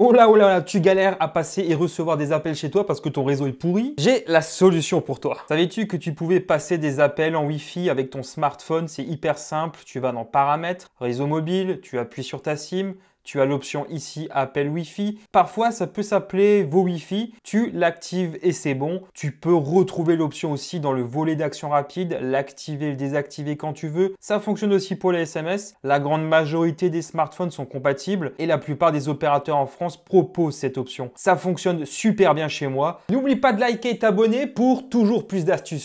Oh là, oh là, oh là, tu galères à passer et recevoir des appels chez toi parce que ton réseau est pourri. J'ai la solution pour toi. Savais-tu que tu pouvais passer des appels en Wi-Fi avec ton smartphone C'est hyper simple. Tu vas dans Paramètres, réseau mobile, tu appuies sur ta SIM, tu as l'option ici appel Wi-Fi. Parfois, ça peut s'appeler vos Wi-Fi. Tu l'actives et c'est bon. Tu peux retrouver l'option aussi dans le volet d'action rapide, l'activer le désactiver quand tu veux. Ça fonctionne aussi pour les SMS. La grande majorité des smartphones sont compatibles et la plupart des opérateurs en France proposent cette option. Ça fonctionne super bien chez moi. N'oublie pas de liker et t'abonner pour toujours plus d'astuces.